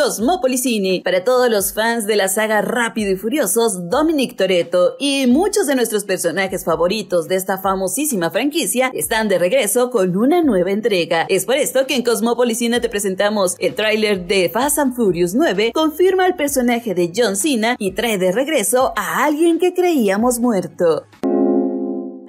Cosmopolisini. Para todos los fans de la saga Rápido y Furiosos, Dominic Toretto y muchos de nuestros personajes favoritos de esta famosísima franquicia están de regreso con una nueva entrega. Es por esto que en Cosmopolisina te presentamos el tráiler de Fast and Furious 9, confirma el personaje de John Cena y trae de regreso a alguien que creíamos muerto.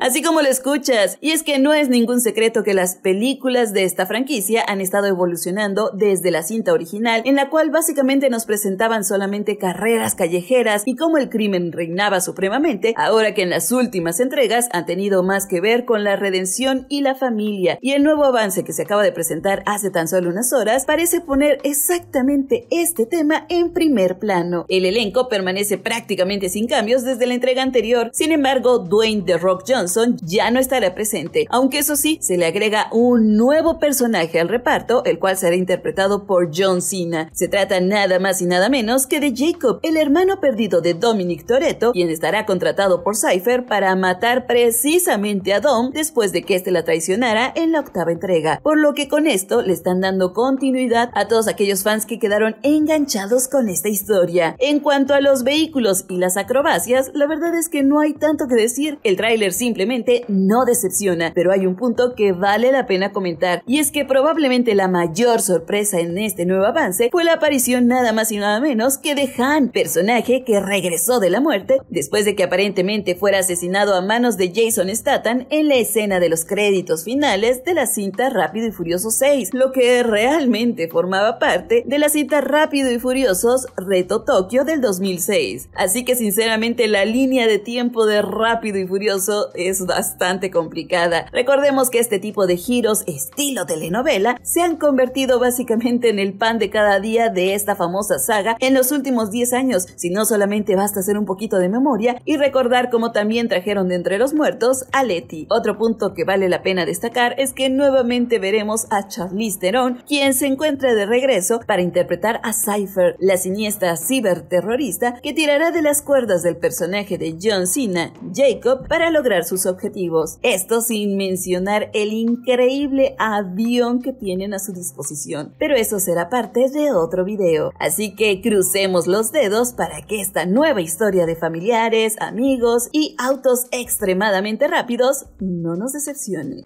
Así como lo escuchas, y es que no es ningún secreto que las películas de esta franquicia han estado evolucionando desde la cinta original, en la cual básicamente nos presentaban solamente carreras callejeras y cómo el crimen reinaba supremamente, ahora que en las últimas entregas han tenido más que ver con la redención y la familia, y el nuevo avance que se acaba de presentar hace tan solo unas horas parece poner exactamente este tema en primer plano. El elenco permanece prácticamente sin cambios desde la entrega anterior, sin embargo, Dwayne The Rock Johnson ya no estará presente, aunque eso sí, se le agrega un nuevo personaje al reparto, el cual será interpretado por John Cena. Se trata nada más y nada menos que de Jacob, el hermano perdido de Dominic Toretto, quien estará contratado por Cypher para matar precisamente a Dom después de que éste la traicionara en la octava entrega, por lo que con esto le están dando continuidad a todos aquellos fans que quedaron enganchados con esta historia. En cuanto a los vehículos y las acrobacias, la verdad es que no hay tanto que decir, el tráiler simple no decepciona, pero hay un punto que vale la pena comentar y es que probablemente la mayor sorpresa en este nuevo avance fue la aparición nada más y nada menos que de Han, personaje que regresó de la muerte después de que aparentemente fuera asesinado a manos de Jason Statham en la escena de los créditos finales de la cinta Rápido y Furioso 6, lo que realmente formaba parte de la cinta Rápido y Furiosos Reto Tokio del 2006. Así que sinceramente la línea de tiempo de Rápido y Furioso es bastante complicada. Recordemos que este tipo de giros, estilo telenovela, se han convertido básicamente en el pan de cada día de esta famosa saga en los últimos 10 años, si no solamente basta hacer un poquito de memoria y recordar cómo también trajeron de entre los muertos a Letty. Otro punto que vale la pena destacar es que nuevamente veremos a Charlize Theron, quien se encuentra de regreso para interpretar a Cypher, la siniestra ciberterrorista que tirará de las cuerdas del personaje de John Cena, Jacob, para lograr su sus objetivos. Esto sin mencionar el increíble avión que tienen a su disposición, pero eso será parte de otro video. Así que crucemos los dedos para que esta nueva historia de familiares, amigos y autos extremadamente rápidos no nos decepcione.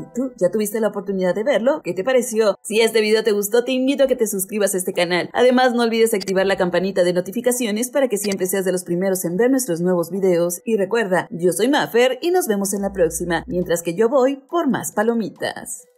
¿Y tú ya tuviste la oportunidad de verlo? ¿Qué te pareció? Si este video te gustó, te invito a que te suscribas a este canal. Además, no olvides activar la campanita de notificaciones para que siempre seas de los primeros en ver nuestros nuevos videos. Y recuerda, yo soy Maffer y nos vemos en la próxima, mientras que yo voy por más palomitas.